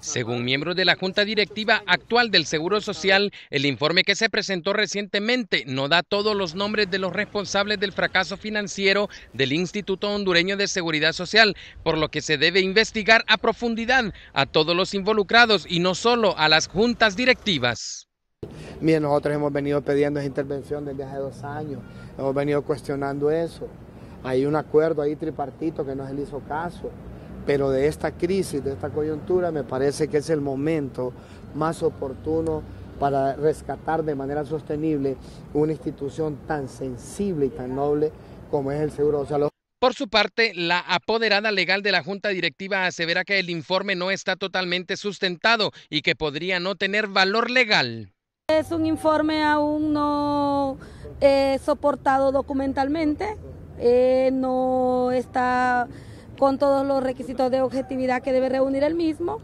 Según miembros de la Junta Directiva actual del Seguro Social, el informe que se presentó recientemente no da todos los nombres de los responsables del fracaso financiero del Instituto Hondureño de Seguridad Social, por lo que se debe investigar a profundidad a todos los involucrados y no solo a las juntas directivas. Miren, nosotros hemos venido pidiendo esa intervención desde hace dos años, hemos venido cuestionando eso. Hay un acuerdo ahí tripartito que no se le hizo caso. Pero de esta crisis, de esta coyuntura, me parece que es el momento más oportuno para rescatar de manera sostenible una institución tan sensible y tan noble como es el Seguro Social. Por su parte, la apoderada legal de la Junta Directiva asevera que el informe no está totalmente sustentado y que podría no tener valor legal. Es un informe aún no soportado documentalmente, eh, no está con todos los requisitos de objetividad que debe reunir el mismo.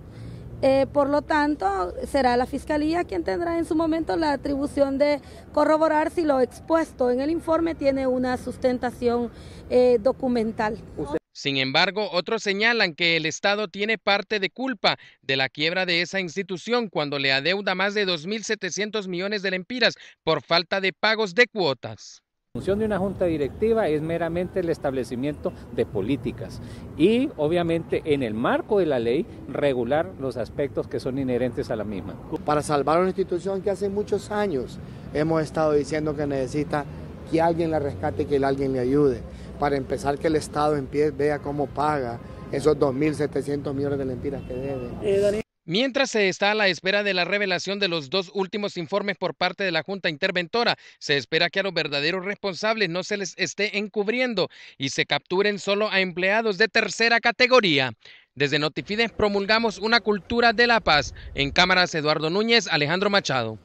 Eh, por lo tanto, será la Fiscalía quien tendrá en su momento la atribución de corroborar si lo expuesto en el informe tiene una sustentación eh, documental. Sin embargo, otros señalan que el Estado tiene parte de culpa de la quiebra de esa institución cuando le adeuda más de 2.700 millones de lempiras por falta de pagos de cuotas. La función de una junta directiva es meramente el establecimiento de políticas y obviamente en el marco de la ley regular los aspectos que son inherentes a la misma. Para salvar una institución que hace muchos años hemos estado diciendo que necesita que alguien la rescate, que alguien le ayude. Para empezar que el Estado en pie vea cómo paga esos 2.700 millones de lempiras que debe. Eh, Mientras se está a la espera de la revelación de los dos últimos informes por parte de la Junta Interventora, se espera que a los verdaderos responsables no se les esté encubriendo y se capturen solo a empleados de tercera categoría. Desde Notifides promulgamos una cultura de la paz. En cámaras, Eduardo Núñez, Alejandro Machado.